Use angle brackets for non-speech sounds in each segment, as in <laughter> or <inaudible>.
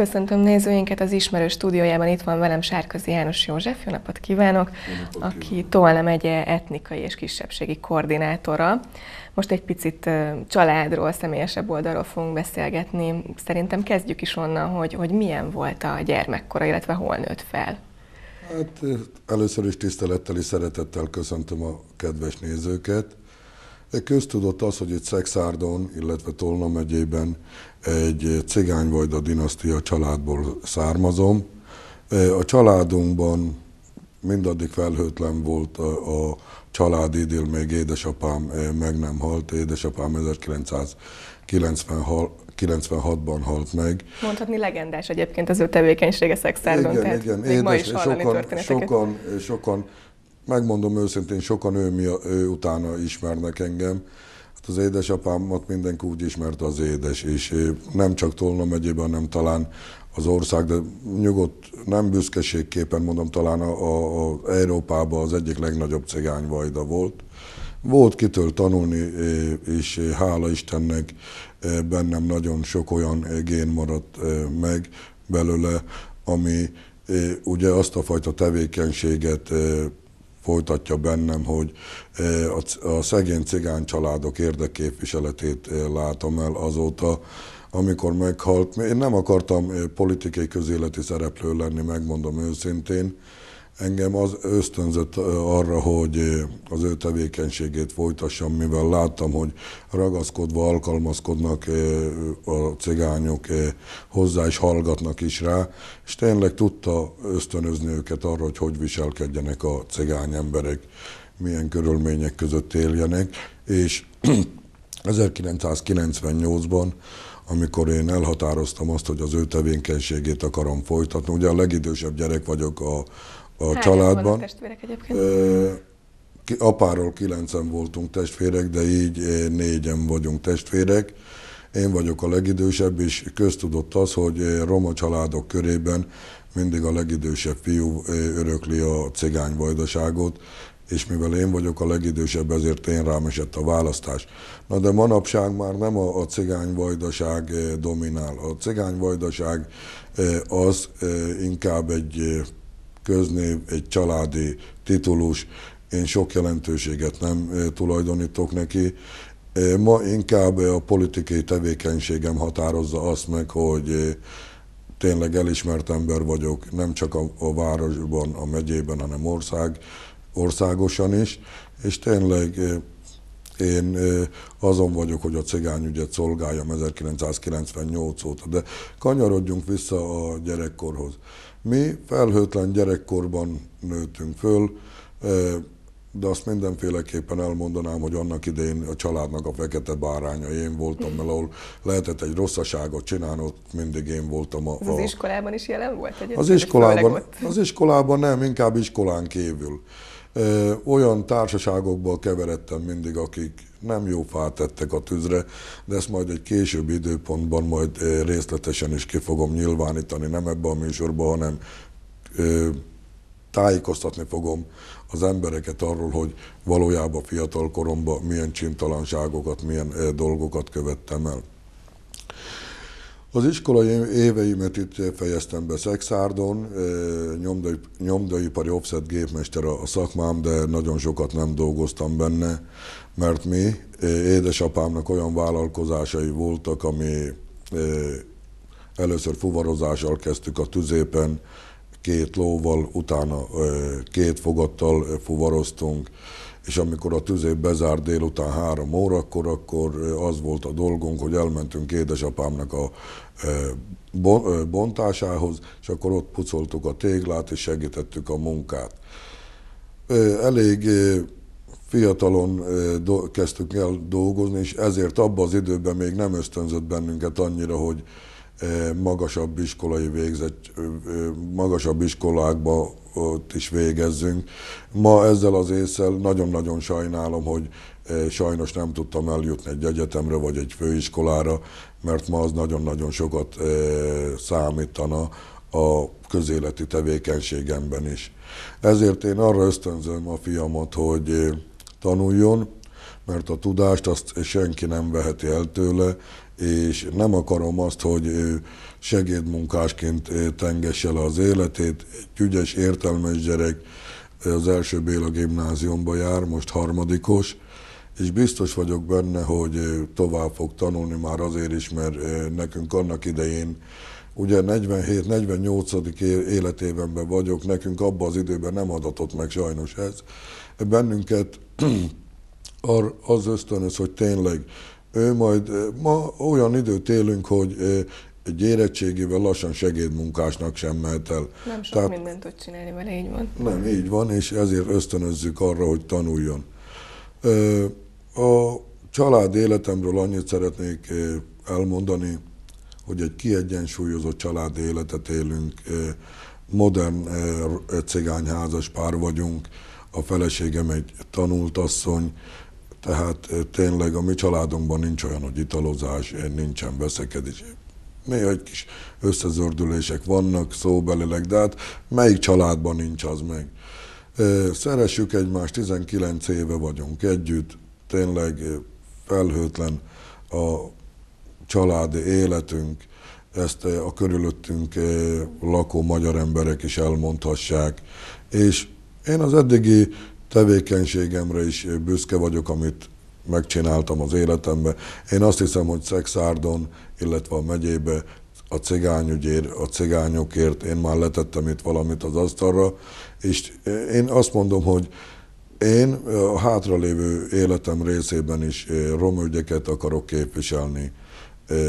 Köszöntöm nézőinket az ismerős stúdiójában, itt van velem Sárközi János József, jó napot kívánok, jó napot aki Tolna megye etnikai és kisebbségi koordinátora. Most egy picit családról, személyesebb oldalról fogunk beszélgetni. Szerintem kezdjük is onnan, hogy, hogy milyen volt a gyermekkora, illetve hol nőtt fel. Hát először is tisztelettel és szeretettel köszöntöm a kedves nézőket. De köztudott az, hogy itt Szexárdon, illetve Tolna megyében egy cigányvajda dinasztia családból származom. A családunkban mindaddig felhőtlen volt a, a család idél, még édesapám meg nem halt, édesapám 1996 96-ban halt meg. Mondhatni legendás egyébként az ő tevékenysége szexárdon, igen, tehát igen, édes, ma is sokan, sokan, sokan, megmondom őszintén, sokan ő, mia, ő utána ismernek engem, Hát az édesapámat mindenki úgy ismerte az édes, és eh, nem csak Tolna megyében, hanem talán az ország, de nyugodt, nem büszkeségképpen mondom, talán a, a, a Európában az egyik legnagyobb vajda volt. Volt kitől tanulni, eh, és eh, hála Istennek bennem nagyon sok olyan gén maradt meg belőle, ami ugye azt a fajta tevékenységet folytatja bennem, hogy eh, a szegény cigány családok érdekképviseletét eh, látom el azóta, amikor meghalt. Én nem akartam eh, politikai közéleti szereplő lenni, megmondom őszintén, engem az ösztönzött arra, hogy az ő tevékenységét folytassam, mivel láttam, hogy ragaszkodva alkalmazkodnak a cigányok hozzá, és hallgatnak is rá, és tényleg tudta ösztönözni őket arra, hogy hogy viselkedjenek a cigány emberek, milyen körülmények között éljenek, és 1998-ban <clears throat> amikor én elhatároztam azt, hogy az ő tevékenységét akarom folytatni. Ugye a legidősebb gyerek vagyok a, a Hányan családban. testvérek egyébként? apáról kilencen voltunk testvérek, de így négyen vagyunk testvérek. Én vagyok a legidősebb, és köztudott az, hogy roma családok körében mindig a legidősebb fiú örökli a cigány vajdaságot, és mivel én vagyok a legidősebb, ezért én rám esett a választás. Na de manapság már nem a, a vajdaság dominál. A vajdaság az inkább egy köznév, egy családi titulus, én sok jelentőséget nem tulajdonítok neki. Ma inkább a politikai tevékenységem határozza azt meg, hogy tényleg elismert ember vagyok, nem csak a, a városban, a megyében, hanem ország, országosan is, és tényleg én azon vagyok, hogy a cigányügyet szolgáljam 1998 óta, de kanyarodjunk vissza a gyerekkorhoz. Mi felhőtlen gyerekkorban nőttünk föl, e, de azt mindenféleképpen elmondanám, hogy annak idején a családnak a fekete báránya én voltam, mert ahol lehetett egy rosszaságot csinálni, ott mindig én voltam. A, a... Az iskolában is jelen volt? Egyébként az iskolában, az iskolában nem, inkább iskolán kívül ö, olyan társaságokból keveredtem mindig, akik nem jó fát tettek a tűzre, de ezt majd egy később időpontban majd részletesen is ki fogom nyilvánítani, nem ebbe a műsorba, hanem ö, tájékoztatni fogom az embereket arról, hogy valójában fiatal koromban milyen csintalanságokat, milyen dolgokat követtem el. Az iskolai éveimet itt fejeztem be Szexárdon, nyomdai, nyomdaipari offset gépmester a szakmám, de nagyon sokat nem dolgoztam benne, mert mi, édesapámnak olyan vállalkozásai voltak, ami először fuvarozással kezdtük a tüzépen, két lóval, utána két fogattal fuvaroztunk, és amikor a tüzé bezár délután három órakor, akkor az volt a dolgunk, hogy elmentünk édesapámnak a bontásához, és akkor ott pucoltuk a téglát, és segítettük a munkát. Elég fiatalon kezdtük el dolgozni, és ezért abban az időben még nem ösztönzött bennünket annyira, hogy magasabb iskolai végzett, magasabb iskolákba ott is végezzünk. Ma ezzel az észsel nagyon-nagyon sajnálom, hogy eh, sajnos nem tudtam eljutni egy egyetemre vagy egy főiskolára, mert ma az nagyon-nagyon sokat eh, számítana a közéleti tevékenységemben is. Ezért én arra ösztönzöm a fiamat, hogy eh, tanuljon, mert a tudást azt senki nem veheti el tőle, és nem akarom azt, hogy segédmunkásként tengesse le az életét. Egy ügyes, értelmes gyerek az első Béla gimnáziumba jár, most harmadikos, és biztos vagyok benne, hogy tovább fog tanulni már azért is, mert nekünk annak idején ugye 47-48. életévenben vagyok, nekünk abban az időben nem adatott meg sajnos ez. Bennünket ar, az ösztönöz, hogy tényleg ő majd, ma olyan időt élünk, hogy egy érettségével lassan segédmunkásnak sem mehet el. Nem sok Tehát, mindent tud csinálni vele, így van. Nem, így van, és ezért ösztönözzük arra, hogy tanuljon. A család életemről annyit szeretnék elmondani, hogy egy kiegyensúlyozott család életet élünk, modern cigányházas pár vagyunk, a feleségem egy tanult asszony, tehát tényleg a mi családunkban nincs olyan, hogy italozás, nincsen veszekedés. Néha egy kis összezördülések vannak szóbelileg, de hát melyik családban nincs az meg? Szeressük egymást, 19 éve vagyunk együtt, tényleg felhőtlen a családi életünk, ezt a körülöttünk lakó magyar emberek is elmondhassák. És én az eddigi tevékenységemre is büszke vagyok, amit megcsináltam az életemben. Én azt hiszem, hogy Szexárdon, illetve a megyébe a cigányügyért, a cigányokért én már letettem itt valamit az asztalra, és én azt mondom, hogy én a hátralévő életem részében is eh, romügyeket akarok képviselni. Eh,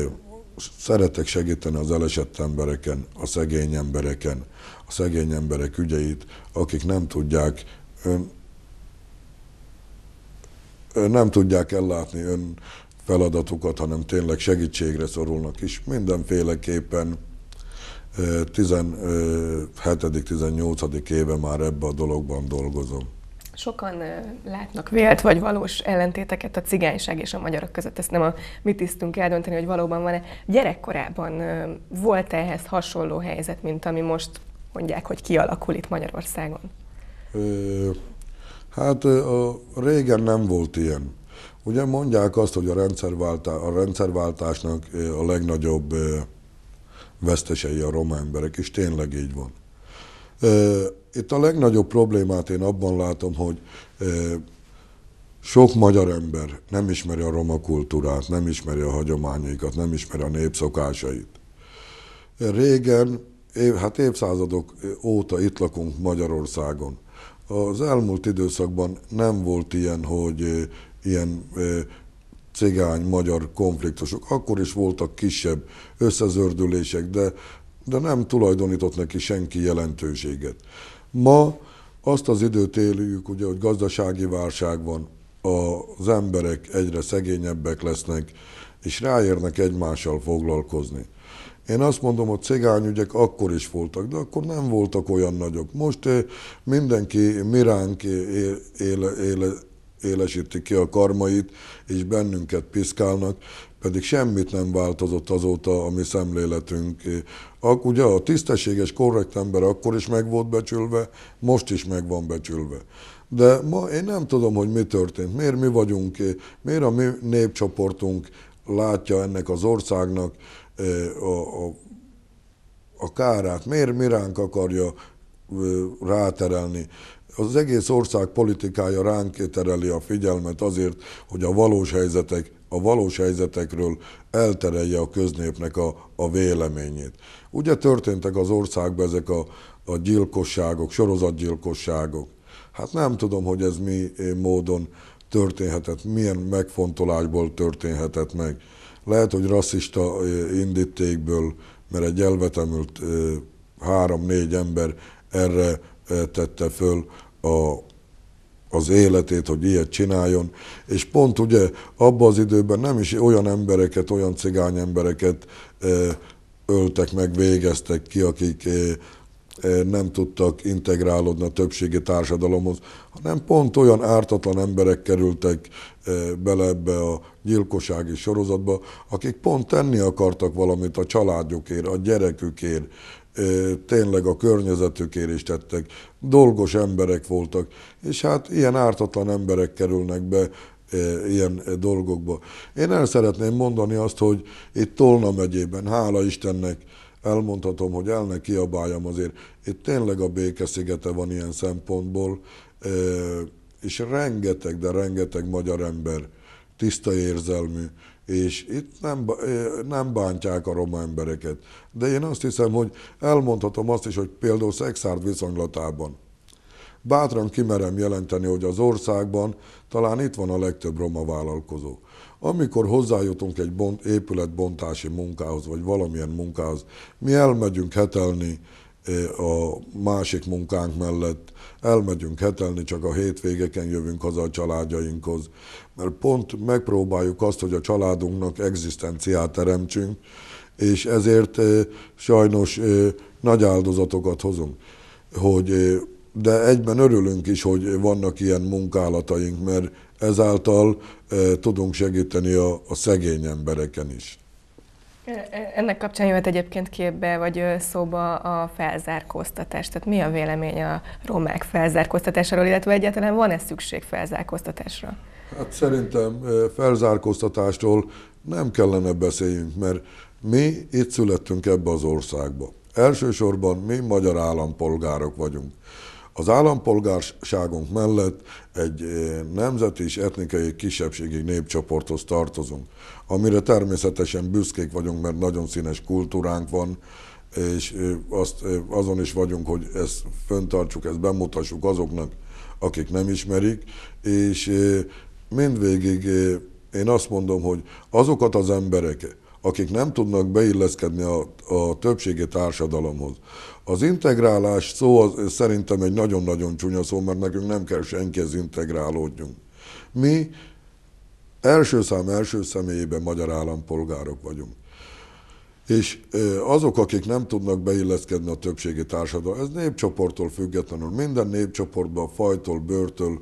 szeretek segíteni az elesett embereken, a szegény embereken, a szegény emberek ügyeit, akik nem tudják nem tudják ellátni ön feladatukat, hanem tényleg segítségre szorulnak is. Mindenféleképpen 17.-18. éve már ebbe a dologban dolgozom. Sokan látnak vélt vagy valós ellentéteket a cigányság és a magyarok között. Ezt nem a mi tisztünk eldönteni, hogy valóban van-e. Gyerekkorában volt-e ehhez hasonló helyzet, mint ami most mondják, hogy kialakul itt Magyarországon? Hát a, régen nem volt ilyen. Ugye mondják azt, hogy a, rendszerváltá, a rendszerváltásnak a legnagyobb vesztesei a roma emberek, és tényleg így van. Itt a legnagyobb problémát én abban látom, hogy sok magyar ember nem ismeri a roma kultúrát, nem ismeri a hagyományaikat, nem ismeri a népszokásait. Régen, hát évszázadok óta itt lakunk Magyarországon. Az elmúlt időszakban nem volt ilyen, hogy ilyen cigány-magyar konfliktusok. Akkor is voltak kisebb összezördülések, de, de nem tulajdonított neki senki jelentőséget. Ma azt az időt éljük, ugye, hogy gazdasági válság van, az emberek egyre szegényebbek lesznek, és ráérnek egymással foglalkozni. Én azt mondom, hogy cigányügyek akkor is voltak, de akkor nem voltak olyan nagyok. Most eh, mindenki miránk éle, éle, élesíti ki a karmait, és bennünket piszkálnak, pedig semmit nem változott azóta a mi szemléletünk. Ak, ugye a tisztességes, korrekt ember akkor is meg volt becsülve, most is meg van becsülve. De ma én nem tudom, hogy mi történt, miért mi vagyunk, miért a mi népcsoportunk látja ennek az országnak, a, a, a kárát, miért ránk akarja ráterelni. Az egész ország politikája ránk tereli a figyelmet azért, hogy a valós helyzetek a valós helyzetekről elterelje a köznépnek a, a véleményét. Ugye történtek az országban ezek a, a gyilkosságok, sorozatgyilkosságok. Hát nem tudom, hogy ez mi módon történhetett, milyen megfontolásból történhetett meg. Lehet, hogy rasszista indítékből, mert egy elvetemült három-négy ember erre tette föl a, az életét, hogy ilyet csináljon. És pont ugye abban az időben nem is olyan embereket, olyan cigány embereket öltek meg, végeztek ki, akik nem tudtak integrálódni a többségi társadalomhoz, hanem pont olyan ártatlan emberek kerültek bele ebbe a gyilkossági sorozatba, akik pont tenni akartak valamit a családjukért, a gyerekükért, tényleg a környezetükért is tettek. Dolgos emberek voltak, és hát ilyen ártatlan emberek kerülnek be ilyen dolgokba. Én el szeretném mondani azt, hogy itt Tolna megyében, hála Istennek, elmondhatom, hogy el ne kiabáljam azért, itt tényleg a békeszigete van ilyen szempontból, és rengeteg, de rengeteg magyar ember tiszta érzelmű, és itt nem, nem bántják a roma embereket. De én azt hiszem, hogy elmondhatom azt is, hogy például Szexárd viszonylatában bátran kimerem jelenteni, hogy az országban talán itt van a legtöbb roma vállalkozó. Amikor hozzájutunk egy bont, épületbontási munkához, vagy valamilyen munkához, mi elmegyünk hetelni a másik munkánk mellett elmegyünk hetelni, csak a hétvégeken jövünk haza a családjainkhoz. Mert pont megpróbáljuk azt, hogy a családunknak egzisztenciát teremtsünk, és ezért sajnos nagy áldozatokat hozunk. Hogy, de egyben örülünk is, hogy vannak ilyen munkálataink, mert ezáltal tudunk segíteni a, a szegény embereken is. E, e, ennek kapcsán jöhet egyébként képbe, vagy szóba a felzárkóztatás. Tehát mi a vélemény a romák felzárkóztatásáról, illetve egyáltalán van-e szükség felzárkóztatásra? Hát szerintem felzárkóztatástól nem kellene beszéljünk, mert mi itt születtünk ebbe az országba. Elsősorban mi magyar állampolgárok vagyunk. Az állampolgárságunk mellett egy eh, nemzeti és etnikai kisebbségi népcsoporthoz tartozunk, amire természetesen büszkék vagyunk, mert nagyon színes kultúránk van, és eh, azt, eh, azon is vagyunk, hogy ezt föntartsuk, ezt bemutassuk azoknak, akik nem ismerik, és mindvégig én azt mondom, hogy azokat az emberek, akik nem tudnak beilleszkedni a, a többségi társadalomhoz, az integrálás szó az szerintem egy nagyon-nagyon csúnya szó, mert nekünk nem kell senkihez integrálódjunk. Mi első szám első személyében magyar állampolgárok vagyunk. És azok, akik nem tudnak beilleszkedni a többségi társadalom, ez népcsoporttól függetlenül, minden népcsoportban, fajtól, bőrtől,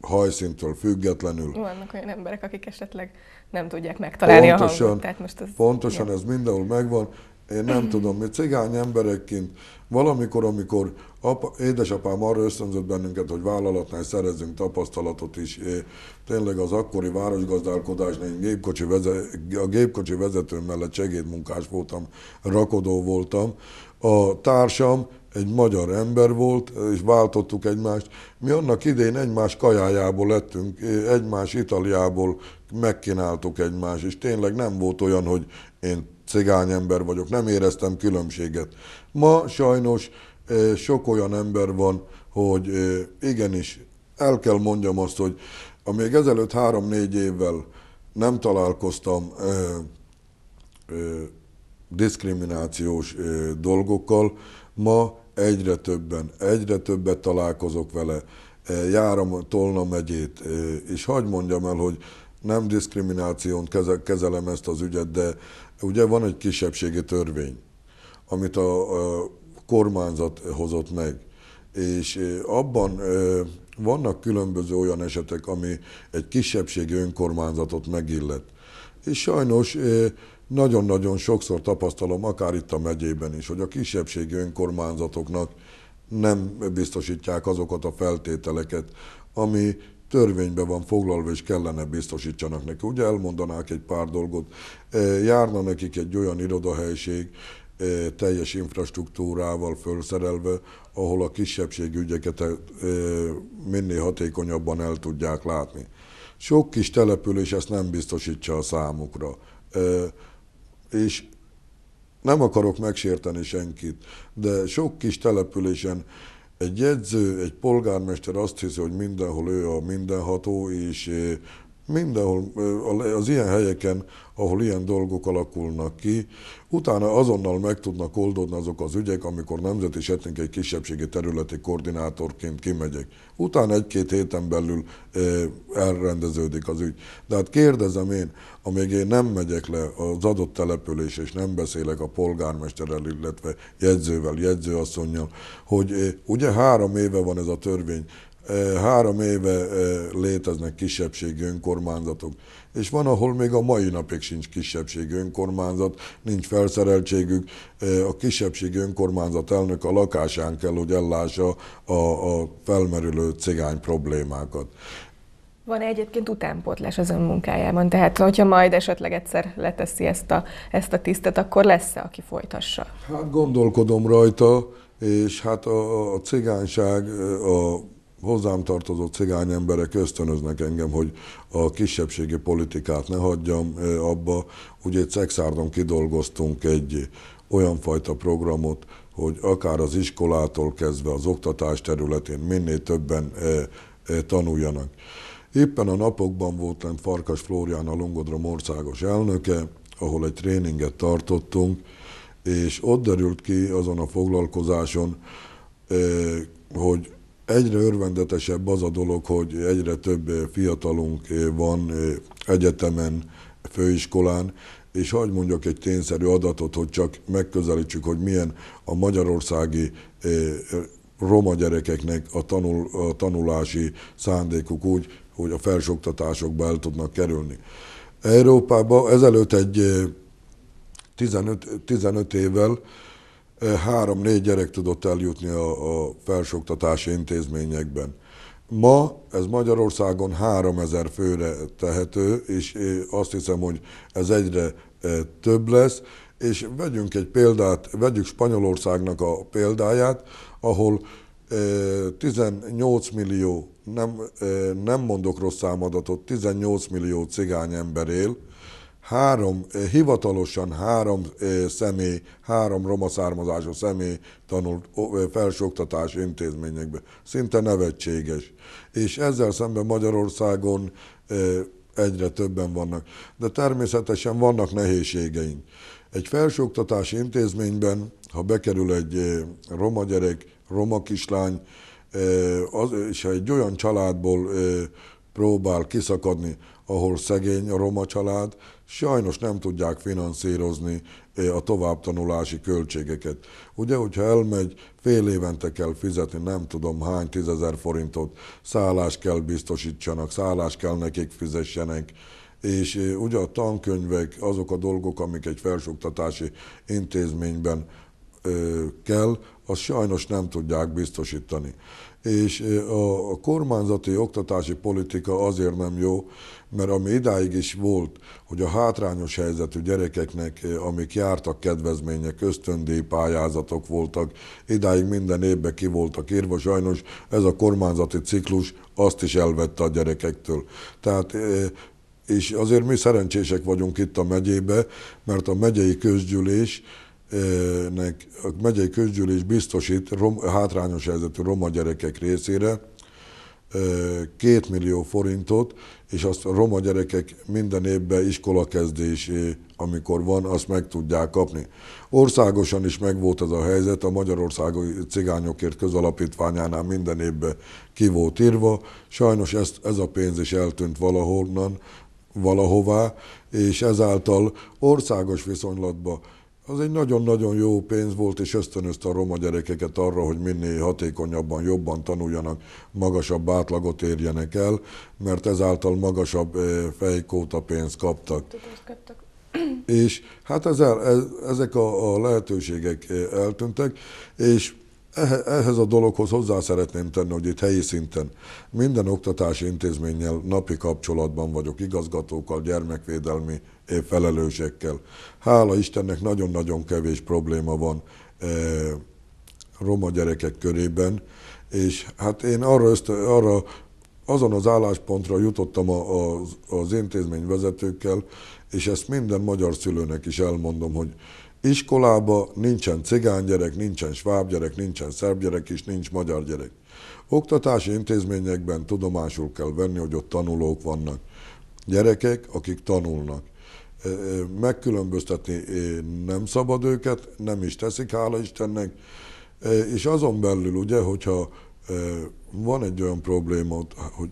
hajszintől függetlenül. Vannak olyan emberek, akik esetleg nem tudják megtalálni pontosan, a hangot. Tehát most pontosan, ja. ez mindenhol megvan. Én nem mm-hmm. tudom, mi cigány emberekként valamikor, amikor apa, édesapám arra ösztönzött bennünket, hogy vállalatnál szerezzünk tapasztalatot is, tényleg az akkori városgazdálkodásnál én gépkocsi veze, a gépkocsi vezető mellett segédmunkás voltam, rakodó voltam, a társam egy magyar ember volt, és váltottuk egymást. Mi annak idén egymás kajájából lettünk, egymás italiából megkínáltuk egymást, és tényleg nem volt olyan, hogy én cigány ember vagyok, nem éreztem különbséget. Ma sajnos e, sok olyan ember van, hogy e, igenis el kell mondjam azt, hogy amíg ezelőtt három-négy évvel nem találkoztam ö, e, ö, diszkriminációs ö, dolgokkal, ma egyre többen, egyre többet találkozok vele, e, járom Tolna megyét, e, és hagyd mondjam el, hogy nem diszkrimináción kezelem ezt az ügyet, de ugye van egy kisebbségi törvény, amit a, kormányzat hozott meg, és e, abban vannak különböző olyan esetek, ami egy kisebbségi önkormányzatot megillet. És sajnos nagyon-nagyon sokszor tapasztalom, akár itt a megyében is, hogy a kisebbségi önkormányzatoknak nem biztosítják azokat a feltételeket, ami törvényben van foglalva, és kellene biztosítsanak neki. Ugye elmondanák egy pár dolgot, e, járna nekik egy olyan irodahelység, e, teljes infrastruktúrával felszerelve, ahol a ügyeket e, minél hatékonyabban el tudják látni. Sok kis település ezt nem biztosítja a számukra és nem akarok megsérteni senkit, de sok kis településen egy jegyző, egy polgármester azt hiszi, hogy mindenhol ő a mindenható, és eh, Mindenhol az ilyen helyeken, ahol ilyen dolgok alakulnak ki, utána azonnal meg tudnak oldódni azok az ügyek, amikor nemzeti és egy kisebbségi területi koordinátorként kimegyek. Utána egy-két héten belül elrendeződik az ügy. De hát kérdezem én, amíg én nem megyek le az adott település, és nem beszélek a polgármesterrel, illetve jegyzővel, jegyzőasszonynal, hogy ugye három éve van ez a törvény, Három éve léteznek kisebbségi önkormányzatok, és van, ahol még a mai napig sincs kisebbségi önkormányzat, nincs felszereltségük. A kisebbségi önkormányzat elnök a lakásán kell, hogy ellássa a, a felmerülő cigány problémákat. Van -e egyébként utánpótlás az munkájában, Tehát, hogyha majd esetleg egyszer leteszi ezt a, ezt a tisztet, akkor lesz-e, aki folytassa? Hát gondolkodom rajta, és hát a, a cigányság, a hozzám tartozó cigány emberek ösztönöznek engem, hogy a kisebbségi politikát ne hagyjam abba. Ugye egy Szexárdon kidolgoztunk egy olyan fajta programot, hogy akár az iskolától kezdve az oktatás területén minél többen tanuljanak. Éppen a napokban voltam Farkas Flórián a Longodrom országos elnöke, ahol egy tréninget tartottunk, és ott derült ki azon a foglalkozáson, hogy Egyre örvendetesebb az a dolog, hogy egyre több fiatalunk van egyetemen, főiskolán, és hagyd mondjak egy tényszerű adatot, hogy csak megközelítsük, hogy milyen a magyarországi eh, roma gyerekeknek a, tanul, a tanulási szándékuk úgy, hogy a felsoktatásokba el tudnak kerülni. Európában ezelőtt egy 15, eh, 15 évvel három-négy gyerek tudott eljutni a, a felsőoktatási intézményekben. Ma ez Magyarországon 3000 főre tehető, és azt hiszem, hogy ez egyre több lesz, és vegyünk egy példát, vegyük Spanyolországnak a példáját, ahol 18 millió, nem, nem mondok rossz számadatot, 18 millió cigány ember él, három, hivatalosan három személy, három roma származású személy tanult felsőoktatási intézményekbe. Szinte nevetséges. És ezzel szemben Magyarországon egyre többen vannak. De természetesen vannak nehézségeink. Egy felsőoktatási intézményben, ha bekerül egy roma gyerek, roma kislány, és ha egy olyan családból próbál kiszakadni, ahol szegény a roma család, sajnos nem tudják finanszírozni a továbbtanulási költségeket. Ugye, hogyha elmegy, fél évente kell fizetni, nem tudom hány tízezer forintot, szállás kell biztosítsanak, szállás kell nekik fizessenek, és ugye a tankönyvek, azok a dolgok, amik egy felsőoktatási intézményben kell, azt sajnos nem tudják biztosítani és a kormányzati oktatási politika azért nem jó, mert ami idáig is volt, hogy a hátrányos helyzetű gyerekeknek, amik jártak kedvezmények, ösztöndíj pályázatok voltak, idáig minden évben ki voltak írva, sajnos ez a kormányzati ciklus azt is elvette a gyerekektől. Tehát és azért mi szerencsések vagyunk itt a megyébe, mert a megyei közgyűlés nek a megyei közgyűlés biztosít rom, hátrányos helyzetű roma gyerekek részére két millió forintot, és azt a roma gyerekek minden évben iskolakezdés, amikor van, azt meg tudják kapni. Országosan is megvolt ez a helyzet, a Magyarországi Cigányokért Közalapítványánál minden évben ki volt írva, sajnos ezt, ez a pénz is eltűnt valahonnan, valahová, és ezáltal országos viszonylatban az egy nagyon-nagyon jó pénz volt, és ösztönözte a roma gyerekeket arra, hogy minél hatékonyabban, jobban tanuljanak, magasabb átlagot érjenek el, mert ezáltal magasabb eh, fejkóta pénzt kaptak. És hát ezzel, ez, ezek a, a lehetőségek eh, eltűntek, és ehhez a dologhoz hozzá szeretném tenni, hogy itt helyi szinten minden oktatási intézménnyel napi kapcsolatban vagyok, igazgatókkal, gyermekvédelmi eh, felelősekkel. Hála Istennek nagyon-nagyon kevés probléma van e, roma gyerekek körében, és hát én arra, ezt arra azon az álláspontra jutottam a, a, az intézmény vezetőkkel, és ezt minden magyar szülőnek is elmondom, hogy Iskolába nincsen cigány gyerek, nincsen sváb gyerek, nincsen szerb gyerek és nincs magyar gyerek. Oktatási intézményekben tudomásul kell venni, hogy ott tanulók vannak. Gyerekek, akik tanulnak. E, e, megkülönböztetni e, nem szabad őket, nem is teszik, hála Istennek. És azon belül ugye, hogyha van egy olyan probléma, hogy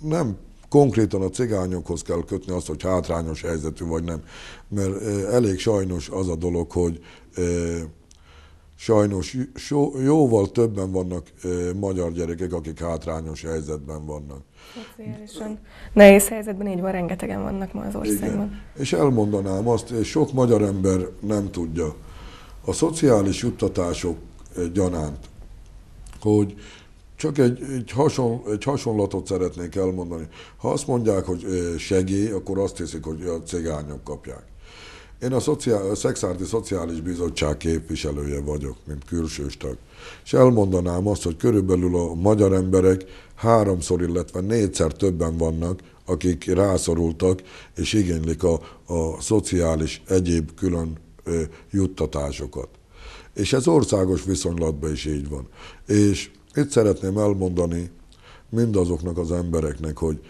nem konkrétan a cigányokhoz kell kötni azt, hogy hátrányos helyzetű vagy nem. Mert elég sajnos az a dolog, hogy sajnos jóval többen vannak magyar gyerekek, akik hátrányos helyzetben vannak. Szociálisan nehéz helyzetben így van, rengetegen vannak ma az országban. Igen. És elmondanám azt, és sok magyar ember nem tudja, a szociális juttatások gyanánt, hogy csak egy, egy, hason, egy hasonlatot szeretnék elmondani. Ha azt mondják, hogy segély, akkor azt hiszik, hogy a cigányok kapják. Én a, szociál, a Szexárdi Szociális Bizottság képviselője vagyok, mint külsős tag. És elmondanám azt, hogy körülbelül a magyar emberek háromszor, illetve négyszer többen vannak, akik rászorultak és igénylik a, a szociális egyéb külön ö, juttatásokat. És ez országos viszonylatban is így van. És itt szeretném elmondani mindazoknak az embereknek, hogy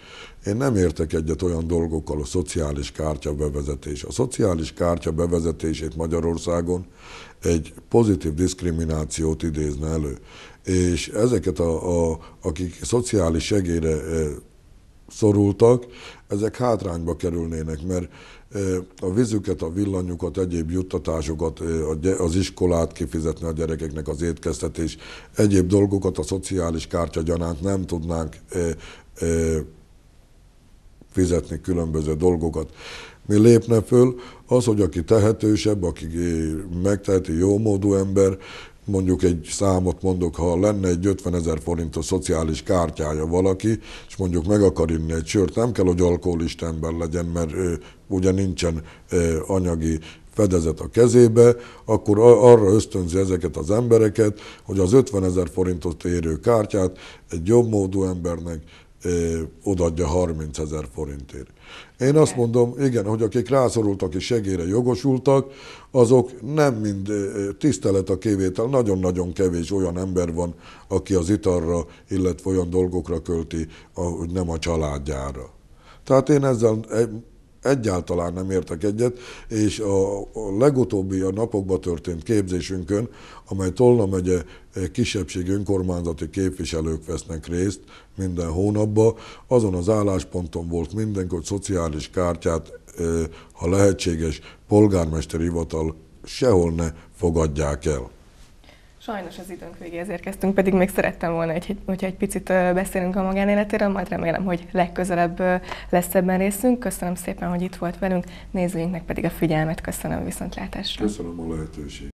én nem értek egyet olyan dolgokkal, a szociális kártya bevezetés. A szociális kártya bevezetését Magyarországon egy pozitív diszkriminációt idézne elő. És ezeket, a, a, akik szociális segélyre eh, szorultak, ezek hátrányba kerülnének, mert a vizüket, a villanyukat, egyéb juttatásokat, az iskolát kifizetni a gyerekeknek, az étkeztetés, egyéb dolgokat a szociális kártyagyanánt nem tudnánk fizetni különböző dolgokat. Mi lépne föl? Az, hogy aki tehetősebb, aki megteheti, jó módú ember, mondjuk egy számot mondok, ha lenne egy 50 ezer forintos szociális kártyája valaki, és mondjuk meg akar inni egy sört, nem kell, hogy alkoholista ember legyen, mert ő, ugye nincsen ő, anyagi fedezet a kezébe, akkor arra ösztönzi ezeket az embereket, hogy az 50 ezer forintot érő kártyát egy jobb módú embernek odaadja 30 ezer forintért. Én azt mondom, igen, hogy akik rászorultak és segélyre jogosultak, azok nem mind tisztelet a kivétel, nagyon-nagyon kevés olyan ember van, aki az italra, illetve olyan dolgokra költi, hogy nem a családjára. Tehát én ezzel egyáltalán nem értek egyet, és a, legutóbbi a napokban történt képzésünkön, amely Tolna megye e, kisebbség önkormányzati képviselők vesznek részt minden hónapban, azon az állásponton volt mindenkor, hogy szociális kártyát, e, ha lehetséges, polgármesteri hivatal sehol ne fogadják el. Sajnos az időnk végéhez érkeztünk, pedig még szerettem volna, hogy, hogyha egy picit beszélünk a magánéletéről, majd remélem, hogy legközelebb lesz ebben részünk. Köszönöm szépen, hogy itt volt velünk, nézőinknek pedig a figyelmet, köszönöm a viszontlátásra. Köszönöm a lehetőséget.